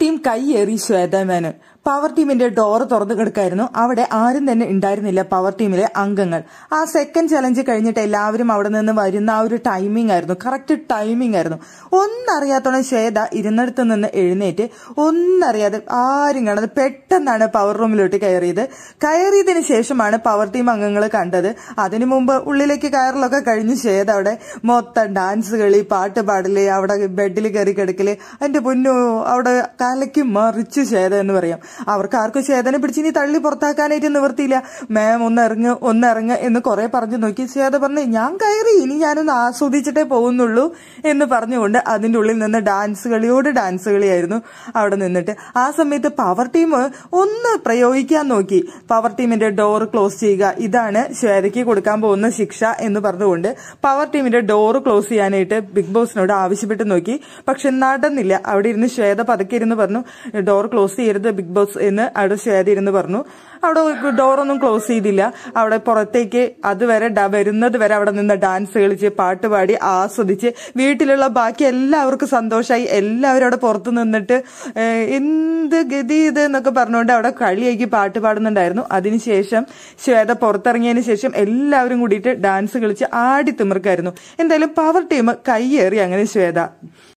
team കൈയേറി ശ്വേതാമാന് power ടീമിന്റെ ഡോർ തുറന്നു കിടക്കായിരുന്നു അവിടെ ആരും തന്നെ ഉണ്ടായിരുന്നില്ല പവർ ടീമിലെ അംഗങ്ങൾ ആ സെക്കൻഡ് ചലഞ്ച് കഴിഞ്ഞിട്ട് എല്ലാവരും അവിടെ നിന്ന് വരുന്ന ആ ഒരു ടൈമിംഗ് ആയിരുന്നു കറക്റ്റ് ടൈമിംഗ് ആയിരുന്നു ഒന്നറിയാത്തോളം ശ്വേത ഇരുന്നിടത്ത് നിന്ന് എഴുന്നേറ്റ് ഒന്നറിയാതെ ആരും കാണാതെ പെട്ടെന്നാണ് പവർ റൂമിലോട്ട് കയറിയത് കയറിയതിന് ശേഷമാണ് പവർ ടീം അംഗങ്ങൾ കണ്ടത് അതിനു മുമ്പ് ഉള്ളിലേക്ക് കയറലൊക്കെ കഴിഞ്ഞ് ശ്വേത അവിടെ മൊത്തം ഡാൻസ് കളി പാട്ട് പാടല് അവിടെ ബെഡിൽ കയറി കിടക്കല് അതിന്റെ പൊന്നു അവിടെ തലയ്ക്ക് മറിച്ച് ശ്വേത എന്ന് പറയാം അവർക്ക് ആർക്കും ശേതനെ പിടിച്ച് ഇനി തള്ളി പുറത്താക്കാനായിട്ട് നിവർത്തിയില്ല മാം ഒന്ന് ഒന്നിറങ്ങ് ഒന്ന് എന്ന് കുറെ പറഞ്ഞു നോക്കി ശേത പറഞ്ഞു ഞാൻ കയറി ഇനി ഞാനൊന്ന് ആസ്വദിച്ചിട്ടേ പോകുന്നുള്ളൂ എന്ന് പറഞ്ഞുകൊണ്ട് അതിൻ്റെ ഉള്ളിൽ നിന്ന് ഡാൻസ് കളിയോട് ഡാൻസ് കളിയായിരുന്നു അവിടെ നിന്നിട്ട് ആ സമയത്ത് പവർ ടീം ഒന്ന് പ്രയോഗിക്കാൻ നോക്കി പവർ ടീമിന്റെ ഡോർ ക്ലോസ് ചെയ്യുക ഇതാണ് ശ്വേതയ്ക്ക് കൊടുക്കാൻ പോകുന്ന ശിക്ഷ എന്ന് പറഞ്ഞുകൊണ്ട് പവർ ടീമിന്റെ ഡോർ ക്ലോസ് ചെയ്യാനായിട്ട് ബിഗ് ബോസിനോട് ആവശ്യപ്പെട്ട് നോക്കി പക്ഷെ നടന്നില്ല അവിടെ ഇരുന്ന് ശ്വേത പതുക്കെ ചെയ്തിരുന്നു പറഞ്ഞു ഡോർ ക്ലോസ് ചെയ്യരുത് ബിഗ് ബോസ് എന്ന് അവിടെ ചെയ്തിരുന്നു പറഞ്ഞു അവിടെ ഡോറൊന്നും ക്ലോസ് ചെയ്തില്ല അവിടെ പുറത്തേക്ക് അതുവരെ വരുന്നത് വരെ അവിടെ നിന്ന് ഡാൻസ് കളിച്ച് പാട്ട് പാടി ആസ്വദിച്ച് വീട്ടിലുള്ള ബാക്കി എല്ലാവർക്കും സന്തോഷമായി എല്ലാവരും അവിടെ പുറത്ത് നിന്നിട്ട് എന്ത് ഗതി ഇത് എന്നൊക്കെ പറഞ്ഞുകൊണ്ട് അവിടെ കളിയാക്കി പാട്ട് പാടുന്നുണ്ടായിരുന്നു അതിനുശേഷം ശ്വേത പുറത്തിറങ്ങിയതിന് ശേഷം എല്ലാവരും കൂടിയിട്ട് ഡാൻസ് കളിച്ച് ആടി തിമിർക്കായിരുന്നു എന്തായാലും പവർ ടീം കയ്യേറി അങ്ങനെ ശ്വേത